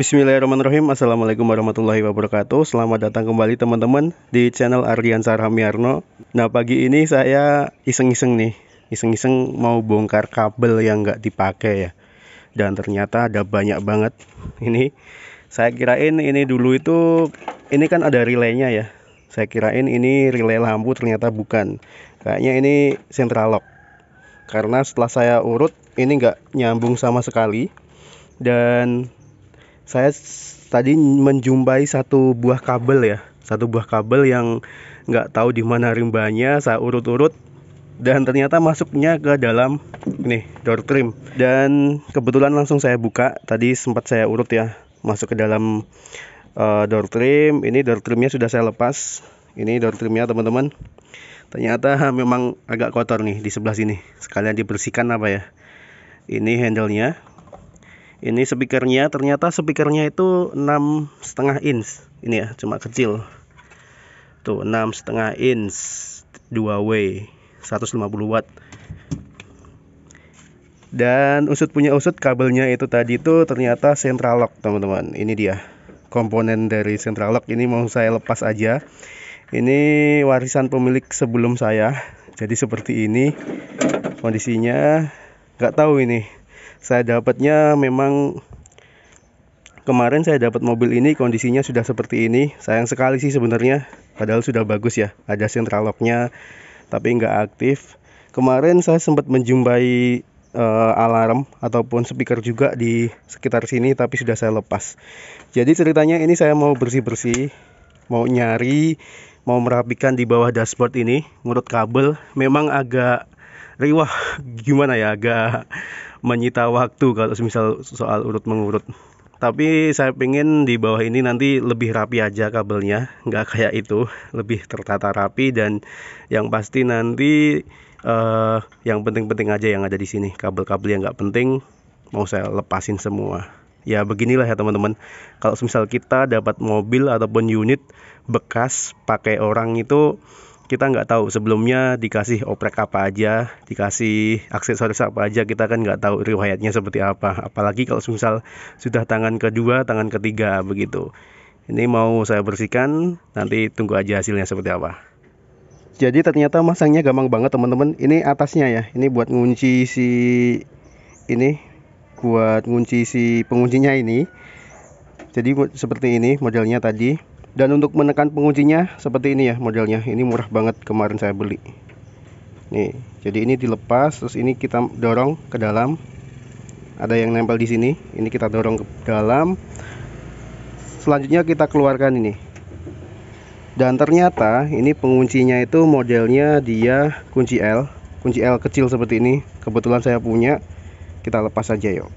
Bismillahirrahmanirrahim Assalamualaikum warahmatullahi wabarakatuh Selamat datang kembali teman-teman di channel Ardian Sarhamiarno Nah pagi ini saya iseng-iseng nih Iseng-iseng mau bongkar kabel yang gak dipakai ya Dan ternyata ada banyak banget Ini saya kirain ini dulu itu Ini kan ada relaynya ya Saya kirain ini relay lampu ternyata bukan Kayaknya ini central lock Karena setelah saya urut ini gak nyambung sama sekali dan saya tadi menjumpai satu buah kabel ya satu buah kabel yang nggak tahu di mana rimbanya saya urut-urut dan ternyata masuknya ke dalam nih door trim dan kebetulan langsung saya buka tadi sempat saya urut ya masuk ke dalam uh, door trim ini door trimnya sudah saya lepas ini door trimnya teman-teman ternyata memang agak kotor nih di sebelah sini sekalian dibersihkan apa ya ini handle nya ini speakernya ternyata speakernya itu enam setengah inch ini ya cuma kecil tuh enam setengah inch 2 way, 150 watt dan usut punya usut kabelnya itu tadi itu ternyata central lock teman-teman ini dia komponen dari central lock ini mau saya lepas aja ini warisan pemilik sebelum saya jadi seperti ini kondisinya Gak tahu ini saya dapatnya memang kemarin saya dapat mobil ini kondisinya sudah seperti ini sayang sekali sih sebenarnya padahal sudah bagus ya ada central locknya tapi nggak aktif kemarin saya sempat menjumpai uh, alarm ataupun speaker juga di sekitar sini tapi sudah saya lepas jadi ceritanya ini saya mau bersih-bersih mau nyari mau merapikan di bawah dashboard ini ngurut kabel memang agak riwah gimana ya agak menyita waktu kalau misal soal urut mengurut tapi saya pengen di bawah ini nanti lebih rapi aja kabelnya nggak kayak itu lebih tertata rapi dan yang pasti nanti uh, yang penting-penting aja yang ada di sini kabel-kabel yang nggak penting mau saya lepasin semua ya beginilah ya teman-teman kalau misal kita dapat mobil ataupun unit bekas pakai orang itu kita nggak tahu sebelumnya dikasih oprek apa aja, dikasih aksesoris apa aja, kita kan nggak tahu riwayatnya seperti apa. Apalagi kalau misal sudah tangan kedua, tangan ketiga begitu. Ini mau saya bersihkan, nanti tunggu aja hasilnya seperti apa. Jadi ternyata masangnya gampang banget teman-teman. Ini atasnya ya, ini buat ngunci si ini, buat ngunci si penguncinya ini. Jadi seperti ini modelnya tadi dan untuk menekan penguncinya seperti ini ya modelnya ini murah banget kemarin saya beli nih jadi ini dilepas terus ini kita dorong ke dalam ada yang nempel di sini ini kita dorong ke dalam selanjutnya kita keluarkan ini dan ternyata ini penguncinya itu modelnya dia kunci L kunci L kecil seperti ini kebetulan saya punya kita lepas aja yuk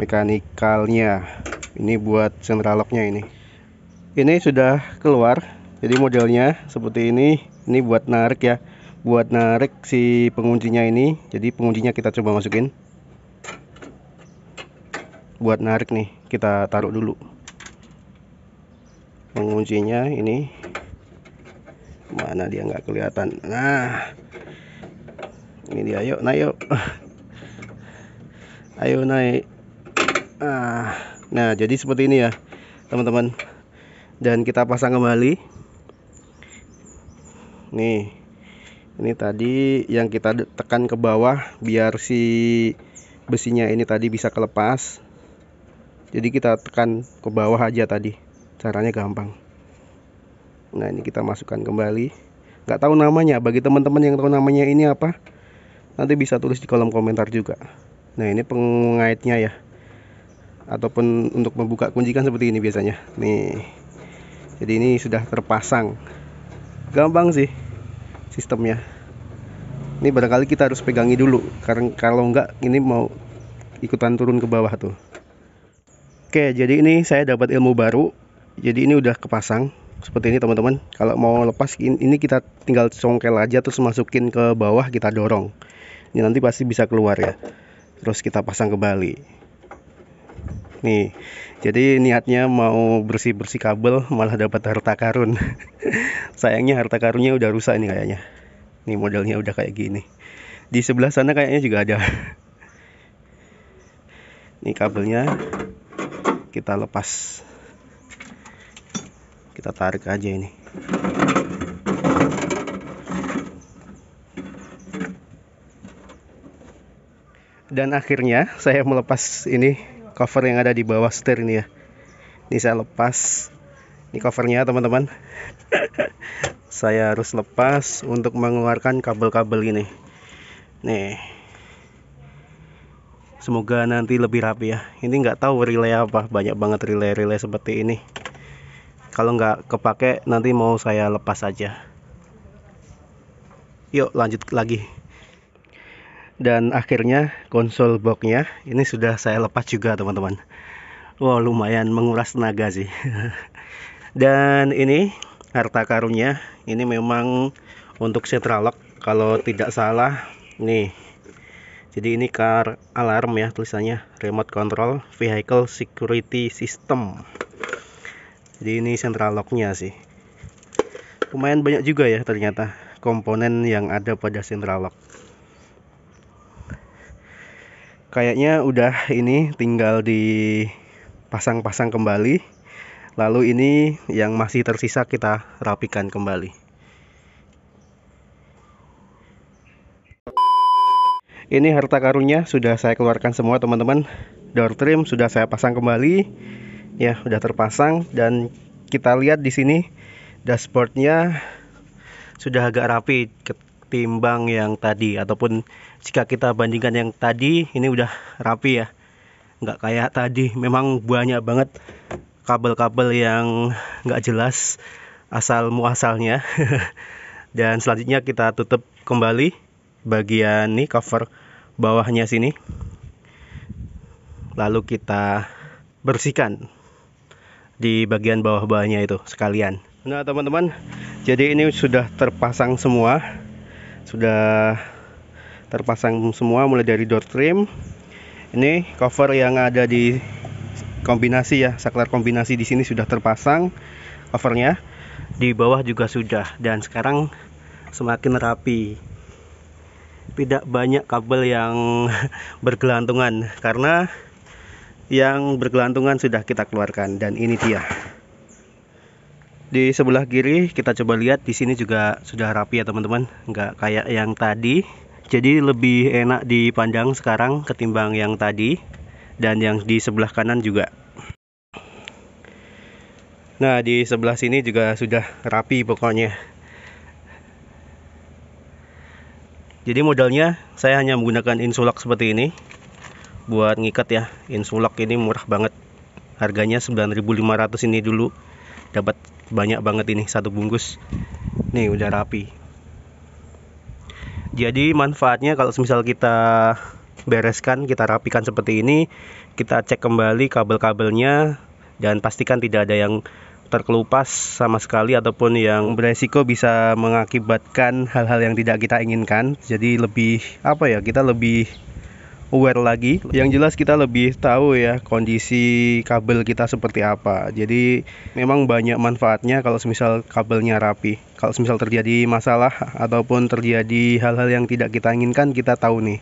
mekanikalnya ini buat central locknya ini ini sudah keluar jadi modelnya seperti ini ini buat narik ya buat narik si penguncinya ini jadi penguncinya kita coba masukin buat narik nih kita taruh dulu penguncinya ini mana dia nggak kelihatan nah ini dia yuk naik yuk ayo naik ah, nah jadi seperti ini ya teman-teman dan kita pasang kembali nih ini tadi yang kita tekan ke bawah biar si besinya ini tadi bisa kelepas jadi kita tekan ke bawah aja tadi caranya gampang nah ini kita masukkan kembali nggak tahu namanya bagi teman-teman yang tahu namanya ini apa nanti bisa tulis di kolom komentar juga nah ini pengaitnya ya ataupun untuk membuka kunci kan seperti ini biasanya nih jadi ini sudah terpasang gampang sih sistemnya ini barangkali kita harus pegangi dulu karena kalau enggak ini mau ikutan turun ke bawah tuh oke jadi ini saya dapat ilmu baru jadi ini udah kepasang seperti ini teman-teman kalau mau lepas ini kita tinggal congkel aja terus masukin ke bawah kita dorong ini nanti pasti bisa keluar ya terus kita pasang kembali nih jadi niatnya mau bersih-bersih kabel malah dapat harta karun sayangnya harta karunnya udah rusak nih kayaknya nih modelnya udah kayak gini di sebelah sana kayaknya juga ada Nih kabelnya kita lepas kita tarik aja ini dan akhirnya saya melepas ini cover yang ada di bawah setir ini ya ini saya lepas ini covernya teman-teman saya harus lepas untuk mengeluarkan kabel-kabel ini nih semoga nanti lebih rapi ya ini nggak tahu relay apa banyak banget relay-relay seperti ini kalau nggak kepake nanti mau saya lepas aja yuk lanjut lagi dan akhirnya konsol boxnya ini sudah saya lepas juga teman-teman wow lumayan menguras tenaga sih dan ini harta karunnya ini memang untuk central lock kalau tidak salah nih jadi ini car alarm ya tulisannya remote control vehicle security system jadi ini central locknya sih lumayan banyak juga ya ternyata komponen yang ada pada central lock kayaknya udah ini tinggal dipasang-pasang kembali lalu ini yang masih tersisa kita rapikan kembali ini harta karunnya sudah saya keluarkan semua teman-teman door trim sudah saya pasang kembali ya udah terpasang dan kita lihat di sini dashboardnya sudah agak rapi timbang yang tadi ataupun jika kita bandingkan yang tadi ini udah rapi ya nggak kayak tadi memang banyak banget kabel-kabel yang nggak jelas asal muasalnya dan selanjutnya kita tutup kembali bagian nih cover bawahnya sini lalu kita bersihkan di bagian bawah-bawahnya itu sekalian nah teman-teman jadi ini sudah terpasang semua sudah terpasang semua mulai dari door trim ini cover yang ada di kombinasi ya saklar kombinasi di sini sudah terpasang covernya di bawah juga sudah dan sekarang semakin rapi tidak banyak kabel yang bergelantungan karena yang bergelantungan sudah kita keluarkan dan ini dia di sebelah kiri kita coba lihat di sini juga sudah rapi ya teman-teman nggak kayak yang tadi jadi lebih enak dipandang sekarang ketimbang yang tadi dan yang di sebelah kanan juga nah di sebelah sini juga sudah rapi pokoknya jadi modalnya saya hanya menggunakan insulak seperti ini buat ngikat ya insulak ini murah banget harganya 9500 ini dulu dapat banyak banget ini satu bungkus nih udah rapi jadi manfaatnya kalau misal kita bereskan kita rapikan seperti ini kita cek kembali kabel-kabelnya dan pastikan tidak ada yang terkelupas sama sekali ataupun yang beresiko bisa mengakibatkan hal-hal yang tidak kita inginkan jadi lebih apa ya kita lebih aware lagi. Yang jelas kita lebih tahu ya kondisi kabel kita seperti apa. Jadi memang banyak manfaatnya kalau semisal kabelnya rapi. Kalau semisal terjadi masalah ataupun terjadi hal-hal yang tidak kita inginkan, kita tahu nih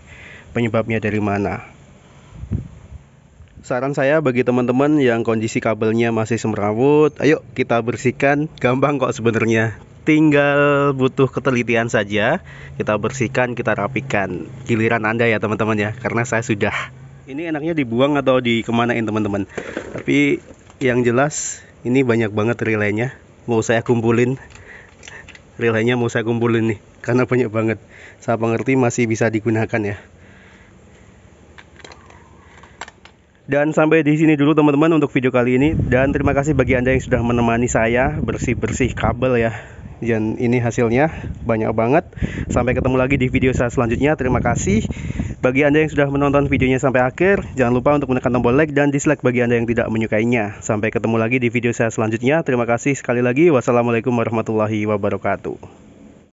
penyebabnya dari mana. Saran saya bagi teman-teman yang kondisi kabelnya masih semrawut, ayo kita bersihkan, gampang kok sebenarnya tinggal butuh ketelitian saja kita bersihkan kita rapikan giliran anda ya teman-teman ya karena saya sudah ini enaknya dibuang atau dikemanain teman-teman tapi yang jelas ini banyak banget relaynya mau saya kumpulin relaynya mau saya kumpulin nih karena banyak banget saya pengerti masih bisa digunakan ya Dan sampai di sini dulu teman-teman untuk video kali ini dan terima kasih bagi Anda yang sudah menemani saya bersih-bersih kabel ya dan ini hasilnya banyak banget sampai ketemu lagi di video saya selanjutnya terima kasih bagi anda yang sudah menonton videonya sampai akhir jangan lupa untuk menekan tombol like dan dislike bagi anda yang tidak menyukainya sampai ketemu lagi di video saya selanjutnya terima kasih sekali lagi wassalamualaikum warahmatullahi wabarakatuh